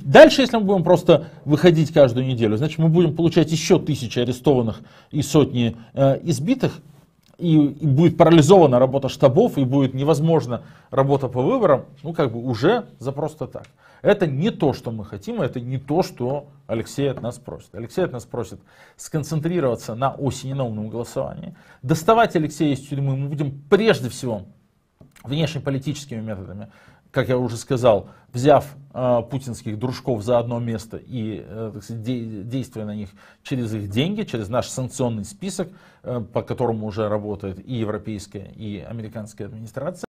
Дальше, если мы будем просто выходить каждую неделю, значит, мы будем получать еще тысячи арестованных и сотни э, избитых, и, и будет парализована работа штабов, и будет невозможно работа по выборам, ну, как бы уже за просто так. Это не то, что мы хотим, это не то, что Алексей от нас просит. Алексей от нас просит сконцентрироваться на осени на умном голосовании. Доставать Алексея из тюрьмы мы будем прежде всего внешнеполитическими методами, как я уже сказал, взяв э, путинских дружков за одно место и э, сказать, де, действуя на них через их деньги, через наш санкционный список, э, по которому уже работает и европейская, и американская администрация.